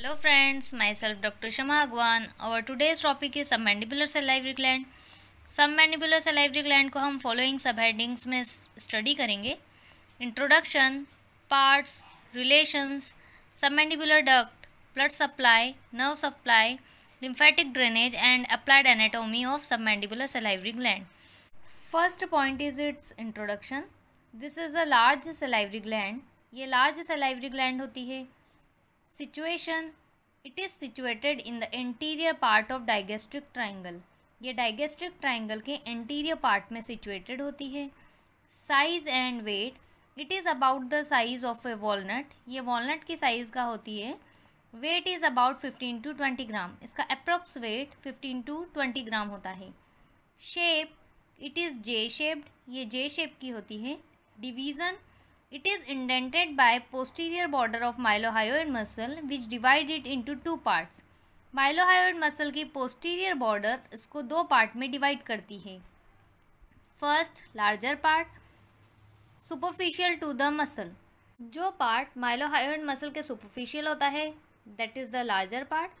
Hello friends Hello friends, myself Dr. Shama Agwan. Our today's सब is submandibular salivary submandibular salivary gland को हम following subheadings में study करेंगे introduction parts relations mandibular duct blood supply nerve supply lymphatic drainage and applied anatomy of submandibular salivary gland first point is its introduction this is a large salivary gland ये large salivary gland होती है situation it is situated in the interior part of digastric triangle ये digastric triangle के interior part में situated होती है size and weight it is about the size of a walnut ये walnut की size का होती है weight is about fifteen to twenty gram इसका approx weight fifteen to twenty gram होता है shape it is J shaped ये J shape की होती है division It is indented by posterior border of mylohyoid muscle which divide it to two parts. Mylohyoid muscle की posterior border इसको दो part में डिवाइड करती है first larger part superficial to the muscle जो पार्ट माइलोहायोड मसल के superficial होता है that is the larger part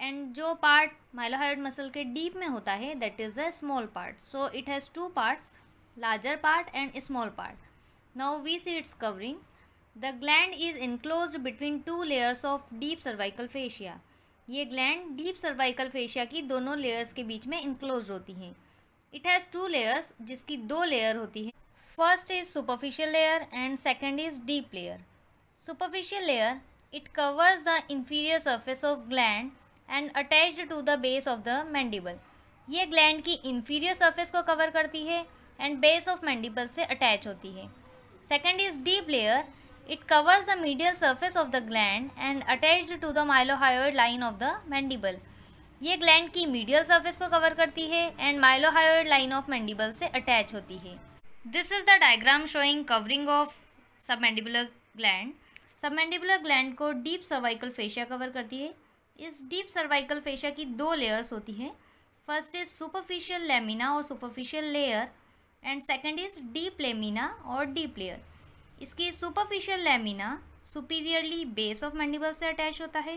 and जो पार्ट माइलोहायोड मसल के डीप में होता है that is the small part so it has two parts larger part and small part now we see its coverings the gland is enclosed between two layers of deep cervical fascia ये gland deep cervical fascia की दोनों layers के बीच में enclose होती हैं it has two layers जिसकी दो layer होती है first is superficial layer and second is deep layer superficial layer it covers the inferior surface of gland and attached to the base of the mandible ये gland की inferior surface को cover करती है and base of mandible से attach होती है Second is deep layer. It covers the medial surface of the gland and attached to the mylohyoid line of the mandible. ये gland की medial surface को cover करती है and mylohyoid line of mandible से attach होती है this is the diagram showing covering of submandibular gland submandibular gland को deep cervical fascia cover करती है इस डीप सर्वाइकल फेशिया की दो लेयर्स होती है फर्स्ट इज सुपरफिशियल लेमिना और superficial layer and second is deep lamina और डीप लेयर इसकी superficial lamina superiorly base of mandible से अटैच होता है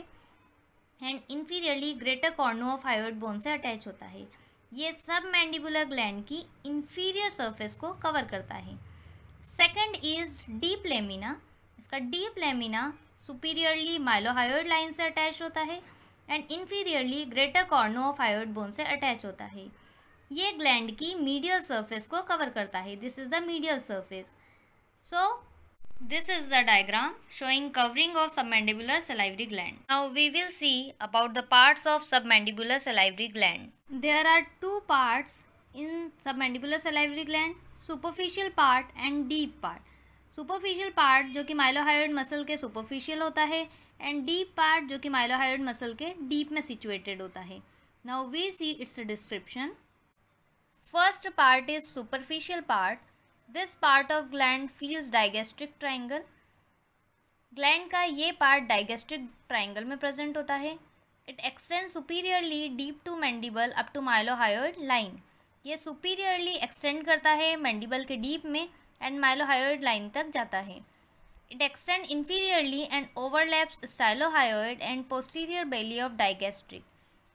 and inferiorly greater cornu of hyoid bone से अटैच होता है ये सब मैंडिबुलर ग्लैंड की इन्फीरियर सर्फेस को कवर करता है सेकेंड इज डीप लेमिना इसका deep lamina superiorly mylohyoid line से अटैच होता है and inferiorly greater cornu of hyoid bone से अटैच होता है ये ग्लैंड की मीडियल सर्फेस को कवर करता है this is the medial surface so this is the diagram showing covering of submandibular salivary gland now we will see about the parts of submandibular salivary gland there are two parts in submandibular salivary gland superficial part and deep part superficial part जो कि mylohyoid muscle के superficial होता है and deep part जो कि mylohyoid muscle के deep में situated होता है now we see its description First part is superficial part. This part of gland feels digastric triangle gland का ये पार्ट डाइगेस्ट्रिक ट्राइंगल में प्रेजेंट होता है it extend superiorly deep to mandible up to mylohyoid line ये superiorly extend करता है mandible के deep में एंड माइलोहायोड लाइन तक जाता है it extend inferiorly and overlaps stylohyoid and posterior belly of digastric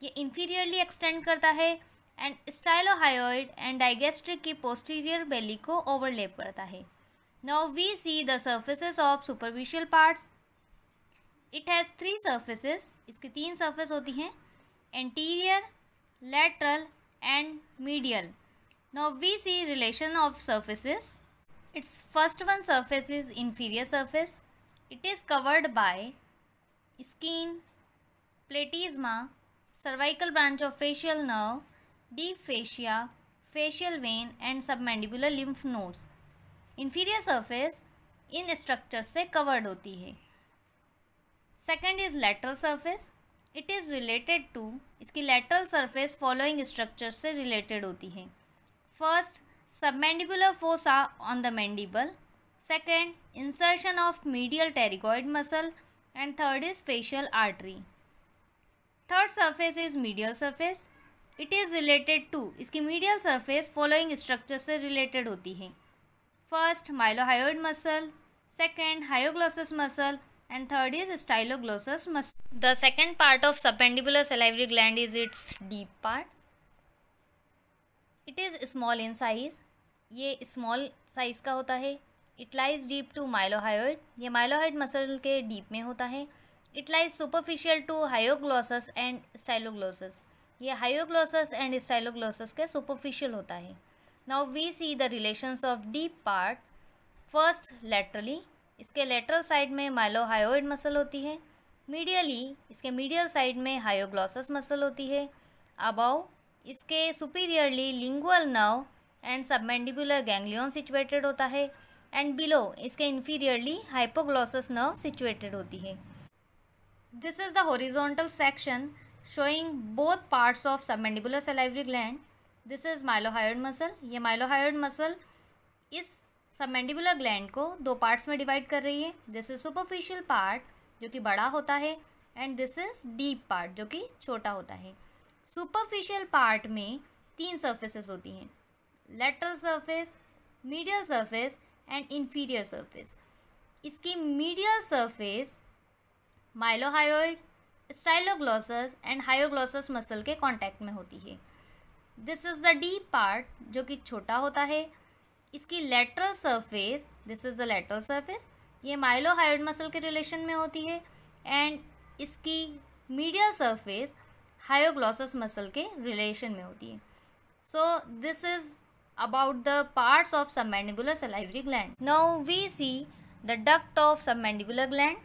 ये इन्फीरियरली एक्सटेंड करता है एंड स्टाइलोहायोइड एंड डाइगेस्ट्रिक की पोस्टीरियर बेली को ओवरलेप करता है now we see the surfaces of superficial parts it has three surfaces इसकी तीन surface होती हैं anterior lateral and medial now we see relation of surfaces its first one surface is inferior surface it is covered by skin प्लेटिज्मा cervical branch of facial nerve deep fascia, facial vein and submandibular lymph nodes. Inferior surface इन structure से covered होती है second is lateral surface it is related to इसकी lateral surface following structure से related होती है first submandibular fossa on the mandible second insertion of medial pterygoid muscle and third is facial artery third surface is medial surface it is related to इसकी medial surface following structure से related होती है first mylohyoid muscle second hyoglossus muscle and third is styloglossus muscle the second part of submandibular salivary gland is its deep part it is small in size ये small size का होता है it lies deep to mylohyoid ये mylohyoid muscle के deep में होता है it lies superficial to hyoglossus and styloglossus ये हाइयोग्लोसस एंड स्टाइलोग्लोसस के सुपरफिशियल होता है now we see the relations of deep part first laterally इसके लेटरल साइड में माइलोहायोइड मसल होती है मीडियली इसके मीडियल साइड में हाइयोग्लोसस मसल होती है अबाउ इसके superiorly lingual nerve and submandibular ganglion situated होता है एंड बिलो इसके इन्फीरियरली हाइपोग्लोसस नर्व सिचुएटेड होती है this is the horizontal section showing both parts of submandibular salivary gland this is mylohyoid muscle ये mylohyoid muscle इस submandibular gland को दो parts में डिवाइड कर रही है दिस इज सुपरफिशियल पार्ट जो कि बड़ा होता है and this is deep part जो कि छोटा होता है सुपरफिशियल पार्ट में तीन सर्फेस होती हैं lateral surface medial surface and inferior surface इसकी medial surface mylohyoid styloglossus and hyoglossus muscle के कांटेक्ट में होती है this is the deep part जो कि छोटा होता है इसकी lateral surface this is the lateral surface ये माइलोहाइड मसल के रिलेशन में होती है एंड इसकी मीडियल सरफेस हायोग्लॉसस मसल के रिलेशन में होती है is about the parts of submandibular salivary gland now we see the duct of submandibular gland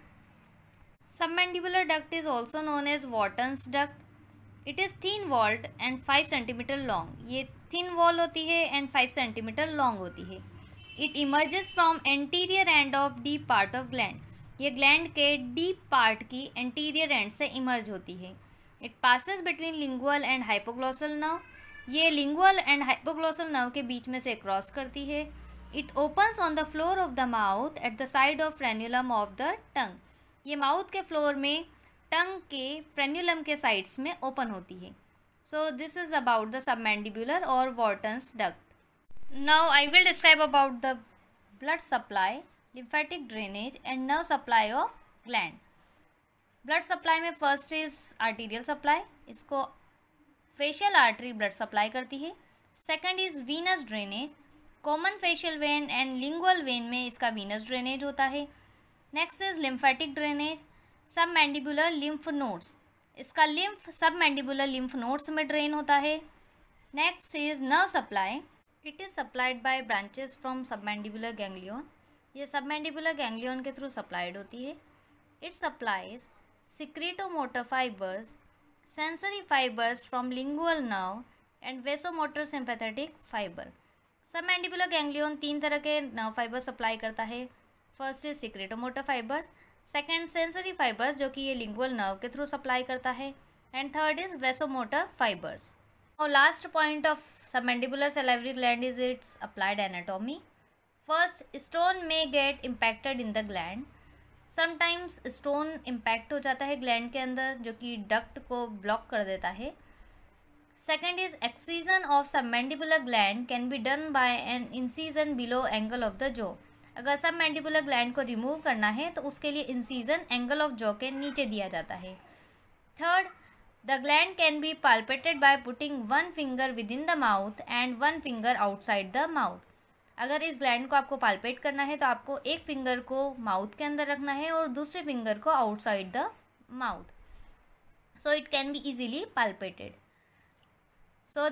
Submandibular duct is also known as Wharton's duct. It is thin walled and 5 cm long. ये thin wall होती है and 5 cm long होती है. It emerges from anterior end of deep part of gland. ये gland के deep part की anterior end से emerge होती है. It passes between lingual and hypoglossal nerve. ये lingual and hypoglossal nerve के बीच में से cross करती है. It opens on the floor of the mouth at the side of frenulum of the tongue. ये माउथ के फ्लोर में टंग के फ्रेन्यूलम के साइड्स में ओपन होती है so this is about the mandibular और Wharton's duct now I will describe about the blood supply lymphatic drainage and nerve supply of gland blood supply में first is arterial supply इसको facial artery blood supply करती है second is venous drainage common facial vein and lingual vein में इसका venous drainage होता है next is lymphatic drainage submandibular lymph nodes इसका lymph submandibular lymph nodes में drain होता है next is nerve supply it is supplied by branches from mandibular ganglion ये mandibular ganglion के थ्रू सप्लाइड होती है it supplies motor fibres sensory fibres from lingual nerve and vasomotor sympathetic fibre submandibular ganglion तीन तरह के nerve fibre supply करता है first is secretomotor fibres second sensory fibres जो कि ये लिंगुअल नर्व के थ्रू सप्लाई करता है and third is vasomotor fibres और last point of submandibular salivary gland is its applied anatomy first stone में get impacted in the gland sometimes stone impact हो जाता है ग्लैंड के अंदर जो कि डक्ट को ब्लॉक कर देता है second is excision of submandibular gland can be done by an incision below angle of the jaw अगर सब मैंडिबुलर ग्लैंड को रिमूव करना है तो उसके लिए इंसीजन एंगल ऑफ जॉ के नीचे दिया जाता है third the gland can be palpated by putting one finger within the mouth and one finger outside the mouth अगर इस ग्लैंड को आपको पालपेट करना है तो आपको एक फिंगर को माउथ के अंदर रखना है और दूसरे फिंगर को outside the mouth so it can be easily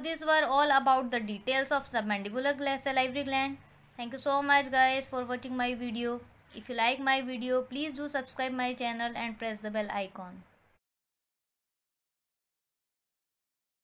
this were all about the details of submandibular gland salivary gland thank you so much guys for watching my video if you like my video please do subscribe my channel and press the bell icon